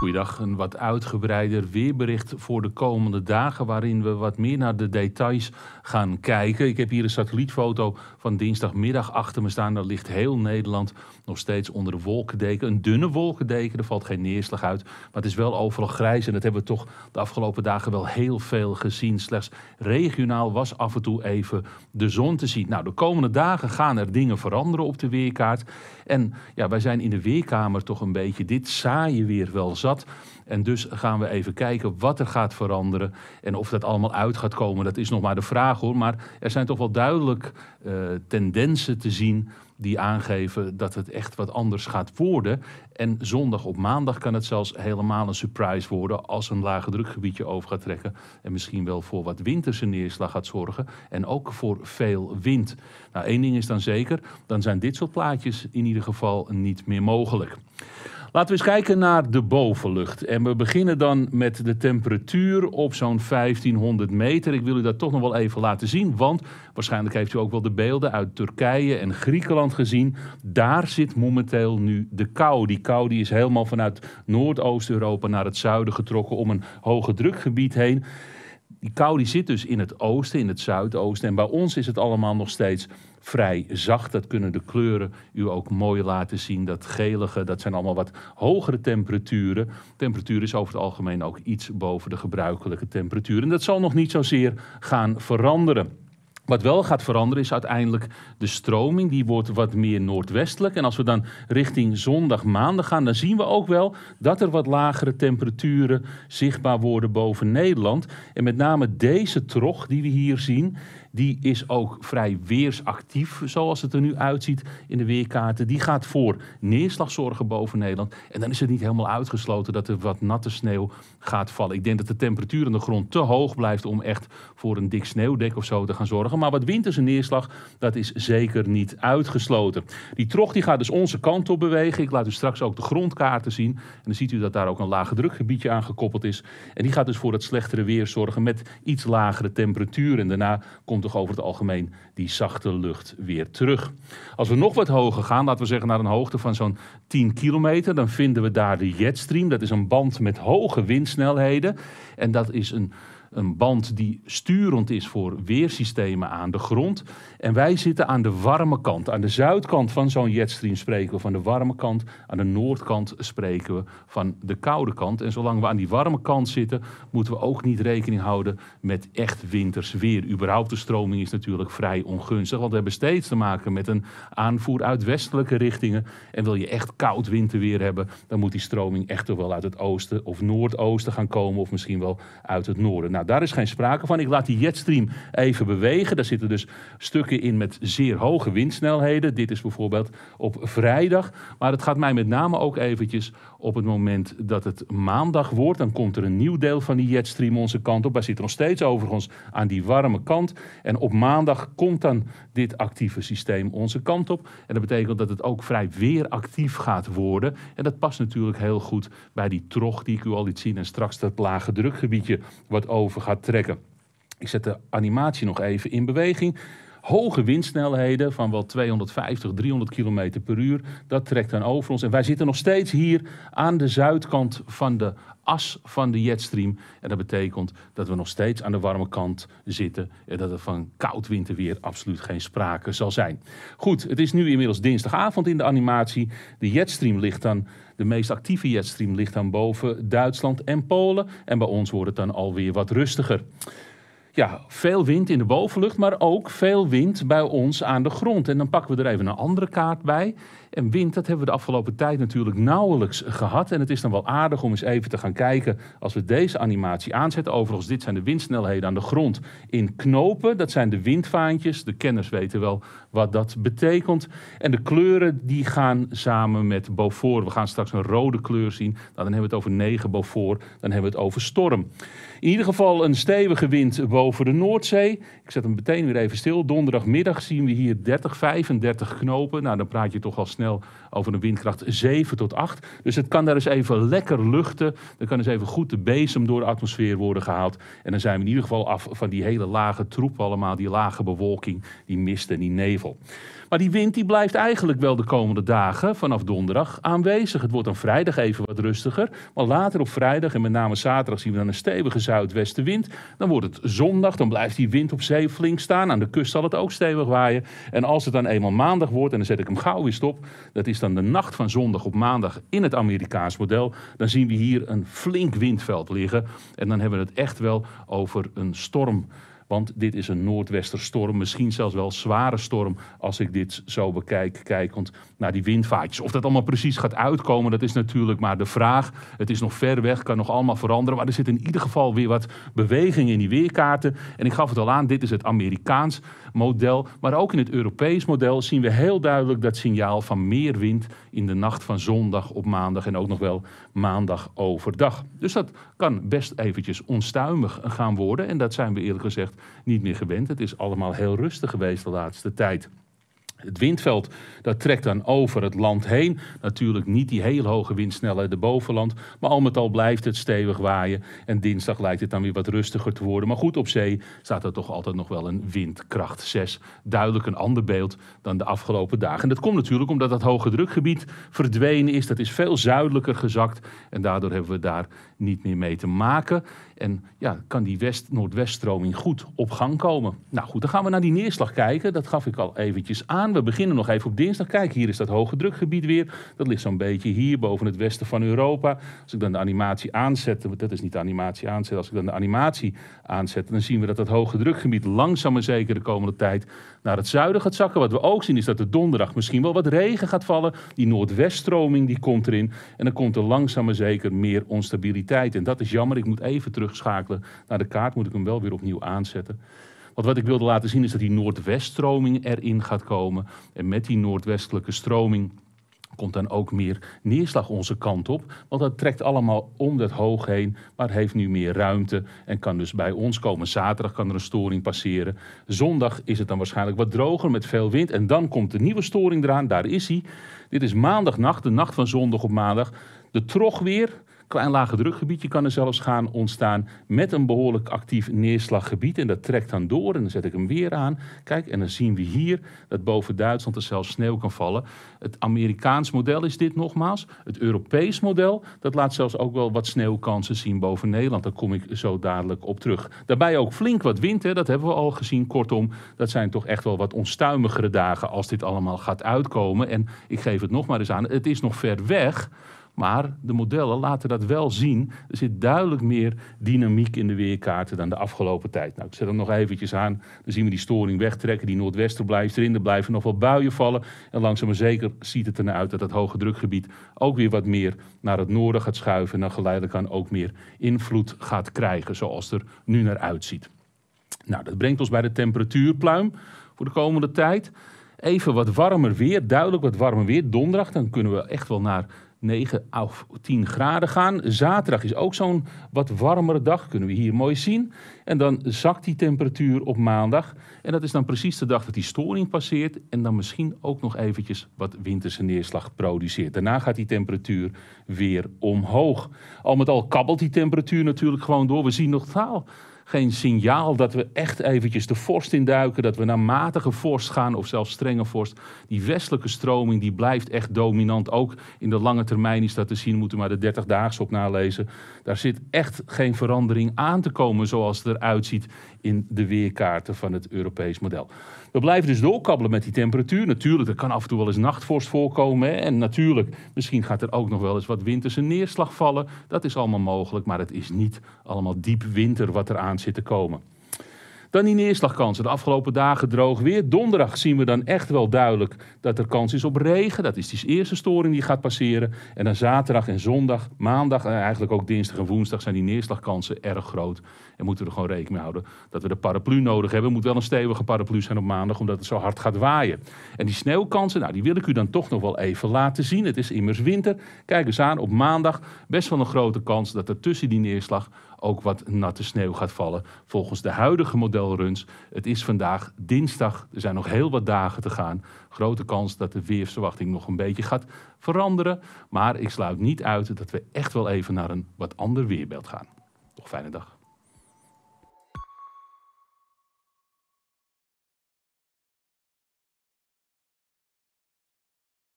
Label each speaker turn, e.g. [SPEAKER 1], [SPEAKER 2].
[SPEAKER 1] Goeiedag, een wat uitgebreider weerbericht voor de komende dagen, waarin we wat meer naar de details gaan kijken. Ik heb hier een satellietfoto van dinsdagmiddag achter me staan. Daar ligt heel Nederland nog steeds onder de wolkendeken. Een dunne wolkendeken, er valt geen neerslag uit, maar het is wel overal grijs. En dat hebben we toch de afgelopen dagen wel heel veel gezien. Slechts regionaal was af en toe even de zon te zien. Nou, de komende dagen gaan er dingen veranderen op de weerkaart. En ja, wij zijn in de weerkamer toch een beetje dit saaie weer wel zat. En dus gaan we even kijken wat er gaat veranderen. En of dat allemaal uit gaat komen, dat is nog maar de vraag hoor. Maar er zijn toch wel duidelijk eh, tendensen te zien die aangeven dat het echt wat anders gaat worden. En zondag op maandag kan het zelfs helemaal een surprise worden als een lage drukgebiedje over gaat trekken. En misschien wel voor wat winterse neerslag gaat zorgen. En ook voor veel wind. Nou, één ding is dan zeker: dan zijn dit soort plaatjes in ieder geval niet meer mogelijk. Laten we eens kijken naar de bovenlucht. En we beginnen dan met de temperatuur op zo'n 1500 meter. Ik wil u dat toch nog wel even laten zien, want waarschijnlijk heeft u ook wel de beelden uit Turkije en Griekenland gezien. Daar zit momenteel nu de kou. Die kou die is helemaal vanuit Noordoost-Europa naar het zuiden getrokken om een hoge drukgebied heen die kou die zit dus in het oosten, in het zuidoosten. En bij ons is het allemaal nog steeds vrij zacht. Dat kunnen de kleuren u ook mooi laten zien. Dat gelige, dat zijn allemaal wat hogere temperaturen. temperatuur is over het algemeen ook iets boven de gebruikelijke temperatuur. En dat zal nog niet zozeer gaan veranderen. Wat wel gaat veranderen is uiteindelijk de stroming. Die wordt wat meer noordwestelijk. En als we dan richting zondag, maandag gaan, dan zien we ook wel dat er wat lagere temperaturen zichtbaar worden boven Nederland. En met name deze trog die we hier zien, die is ook vrij weersactief, zoals het er nu uitziet in de weerkaarten. Die gaat voor neerslag zorgen boven Nederland. En dan is het niet helemaal uitgesloten dat er wat natte sneeuw gaat vallen. Ik denk dat de temperatuur aan de grond te hoog blijft om echt voor een dik sneeuwdek of zo te gaan zorgen. Maar wat winterse dus neerslag, dat is zeker niet uitgesloten. Die trog die gaat dus onze kant op bewegen. Ik laat u straks ook de grondkaarten zien. En dan ziet u dat daar ook een lage drukgebiedje aan gekoppeld is. En die gaat dus voor het slechtere weer zorgen met iets lagere temperaturen. En daarna komt toch over het algemeen die zachte lucht weer terug. Als we nog wat hoger gaan, laten we zeggen naar een hoogte van zo'n 10 kilometer, dan vinden we daar de jetstream. Dat is een band met hoge windsnelheden. En dat is een een band die sturend is voor weersystemen aan de grond. En wij zitten aan de warme kant. Aan de zuidkant van zo'n jetstream spreken we van de warme kant. Aan de noordkant spreken we van de koude kant. En zolang we aan die warme kant zitten, moeten we ook niet rekening houden met echt winters weer. Überhaupt de stroming is natuurlijk vrij ongunstig. Want we hebben steeds te maken met een aanvoer uit westelijke richtingen. En wil je echt koud winterweer hebben, dan moet die stroming echt wel uit het oosten of noordoosten gaan komen. Of misschien wel uit het noorden. Nou, nou, daar is geen sprake van. Ik laat die jetstream even bewegen. Daar zitten dus stukken in met zeer hoge windsnelheden. Dit is bijvoorbeeld op vrijdag. Maar het gaat mij met name ook eventjes op het moment dat het maandag wordt. Dan komt er een nieuw deel van die jetstream onze kant op. Wij zitten nog steeds overigens aan die warme kant. En op maandag komt dan dit actieve systeem onze kant op. En dat betekent dat het ook vrij weer actief gaat worden. En dat past natuurlijk heel goed bij die trog die ik u al liet zien. En straks dat lage drukgebiedje wat over gaat trekken. Ik zet de animatie nog even in beweging. Hoge windsnelheden van wel 250, 300 km per uur, dat trekt dan over ons. En wij zitten nog steeds hier aan de zuidkant van de as van de jetstream. En dat betekent dat we nog steeds aan de warme kant zitten. En dat er van koud winterweer absoluut geen sprake zal zijn. Goed, het is nu inmiddels dinsdagavond in de animatie. De jetstream ligt dan de meest actieve jetstream ligt dan boven Duitsland en Polen. En bij ons wordt het dan alweer wat rustiger ja, veel wind in de bovenlucht, maar ook veel wind bij ons aan de grond. En dan pakken we er even een andere kaart bij. En wind, dat hebben we de afgelopen tijd natuurlijk nauwelijks gehad. En het is dan wel aardig om eens even te gaan kijken als we deze animatie aanzetten. Overigens, dit zijn de windsnelheden aan de grond in knopen. Dat zijn de windvaantjes. De kenners weten wel wat dat betekent. En de kleuren die gaan samen met Beaufort. We gaan straks een rode kleur zien. Nou, dan hebben we het over 9 Beaufort. Dan hebben we het over storm. In ieder geval een stevige wind boven de Noordzee. Ik zet hem meteen weer even stil. Donderdagmiddag zien we hier 30, 35 knopen. Nou, dan praat je toch al snel over een windkracht 7 tot 8. Dus het kan daar eens even lekker luchten. Dan kan eens even goed de bezem door de atmosfeer worden gehaald. En dan zijn we in ieder geval af van die hele lage troep allemaal. Die lage bewolking, die mist en die nevel. Maar die wind die blijft eigenlijk wel de komende dagen vanaf donderdag aanwezig. Het wordt dan vrijdag even wat rustiger. Maar later op vrijdag en met name zaterdag zien we dan een stevige zuidwestenwind. Dan wordt het zondag, dan blijft die wind op zee flink staan. Aan de kust zal het ook stevig waaien. En als het dan eenmaal maandag wordt, en dan zet ik hem gauw weer stop. Dat is dan de nacht van zondag op maandag in het Amerikaans model. Dan zien we hier een flink windveld liggen. En dan hebben we het echt wel over een storm. Want dit is een noordwesterstorm, misschien zelfs wel zware storm als ik dit zo bekijk, kijkend naar die windvaartjes. Of dat allemaal precies gaat uitkomen, dat is natuurlijk maar de vraag. Het is nog ver weg, kan nog allemaal veranderen. Maar er zit in ieder geval weer wat beweging in die weerkaarten. En ik gaf het al aan, dit is het Amerikaans model. Maar ook in het Europees model zien we heel duidelijk dat signaal van meer wind in de nacht van zondag op maandag en ook nog wel maandag overdag. Dus dat kan best eventjes onstuimig gaan worden. En dat zijn we eerlijk gezegd niet meer gewend. Het is allemaal heel rustig geweest de laatste tijd. Het windveld dat trekt dan over het land heen. Natuurlijk niet die heel hoge windsnelheid de bovenland. Maar al met al blijft het stevig waaien. En dinsdag lijkt het dan weer wat rustiger te worden. Maar goed, op zee staat er toch altijd nog wel een windkracht 6. Duidelijk een ander beeld dan de afgelopen dagen. En dat komt natuurlijk omdat dat hoge drukgebied verdwenen is. Dat is veel zuidelijker gezakt. En daardoor hebben we daar niet meer mee te maken. En ja, kan die West-Noordweststroming goed op gang komen? Nou goed, dan gaan we naar die neerslag kijken. Dat gaf ik al eventjes aan. We beginnen nog even op dinsdag. Kijk, hier is dat hoge drukgebied weer. Dat ligt zo'n beetje hier boven het westen van Europa. Als ik dan de animatie aanzet, dat is niet de animatie aanzet. Als ik dan de animatie aanzet, dan zien we dat dat hoge drukgebied langzaam maar zeker de komende tijd naar het zuiden gaat zakken. Wat we ook zien is dat er donderdag misschien wel wat regen gaat vallen. Die noordweststroming die komt erin. En dan komt er langzaam maar zeker meer onstabiliteit. En dat is jammer. Ik moet even terug naar de kaart, moet ik hem wel weer opnieuw aanzetten. Want wat ik wilde laten zien is dat die noordweststroming erin gaat komen. En met die noordwestelijke stroming komt dan ook meer neerslag onze kant op. Want dat trekt allemaal om dat hoog heen, maar heeft nu meer ruimte en kan dus bij ons komen. Zaterdag kan er een storing passeren. Zondag is het dan waarschijnlijk wat droger met veel wind. En dan komt de nieuwe storing eraan, daar is hij. Dit is maandagnacht, de nacht van zondag op maandag. De trog weer, klein lage drukgebiedje kan er zelfs gaan ontstaan met een behoorlijk actief neerslaggebied. En dat trekt dan door en dan zet ik hem weer aan. Kijk, en dan zien we hier dat boven Duitsland er zelfs sneeuw kan vallen. Het Amerikaans model is dit nogmaals. Het Europees model, dat laat zelfs ook wel wat sneeuwkansen zien boven Nederland. Daar kom ik zo dadelijk op terug. Daarbij ook flink wat wind, hè, dat hebben we al gezien. Kortom, dat zijn toch echt wel wat onstuimigere dagen als dit allemaal gaat uitkomen. En ik geef het nog maar eens aan, het is nog ver weg. Maar de modellen laten dat wel zien. Er zit duidelijk meer dynamiek in de weerkaarten dan de afgelopen tijd. Nou, ik zet hem nog eventjes aan. Dan zien we die storing wegtrekken. Die noordwester blijft erin. Er blijven nog wel buien vallen. En langzaam maar zeker ziet het eruit uit dat het hoge drukgebied ook weer wat meer naar het noorden gaat schuiven. En dan geleidelijk aan ook meer invloed gaat krijgen. Zoals er nu naar uitziet. Nou, dat brengt ons bij de temperatuurpluim voor de komende tijd even wat warmer weer, duidelijk wat warmer weer. Donderdag, dan kunnen we echt wel naar 9 of 10 graden gaan. Zaterdag is ook zo'n wat warmere dag, kunnen we hier mooi zien. En dan zakt die temperatuur op maandag. En dat is dan precies de dag dat die storing passeert. En dan misschien ook nog eventjes wat winterse neerslag produceert. Daarna gaat die temperatuur weer omhoog. Al met al kabbelt die temperatuur natuurlijk gewoon door. We zien nog taal geen signaal dat we echt eventjes de vorst induiken, dat we naar matige vorst gaan of zelfs strenge vorst. Die westelijke stroming die blijft echt dominant. Ook in de lange termijn is dat te zien, moeten we maar de 30-daags op nalezen. Daar zit echt geen verandering aan te komen zoals het eruit ziet in de weerkaarten van het Europees model. We blijven dus doorkabbelen met die temperatuur. Natuurlijk, er kan af en toe wel eens nachtvorst voorkomen. En natuurlijk, misschien gaat er ook nog wel eens wat winterse neerslag vallen. Dat is allemaal mogelijk, maar het is niet allemaal diep winter wat er aan zit te komen. Dan die neerslagkansen. De afgelopen dagen droog weer. Donderdag zien we dan echt wel duidelijk dat er kans is op regen. Dat is die eerste storing die gaat passeren. En dan zaterdag en zondag, maandag en eigenlijk ook dinsdag en woensdag zijn die neerslagkansen erg groot. En moeten we er gewoon rekening mee houden dat we de paraplu nodig hebben. moet wel een stevige paraplu zijn op maandag, omdat het zo hard gaat waaien. En die sneeuwkansen, nou, die wil ik u dan toch nog wel even laten zien. Het is immers winter. Kijk eens aan, op maandag best wel een grote kans dat er tussen die neerslag ook wat natte sneeuw gaat vallen. Volgens de huidige modelruns, het is vandaag dinsdag, er zijn nog heel wat dagen te gaan. Grote kans dat de weersverwachting nog een beetje gaat veranderen. Maar ik sluit niet uit dat we echt wel even naar een wat ander weerbeeld gaan. Nog fijne dag.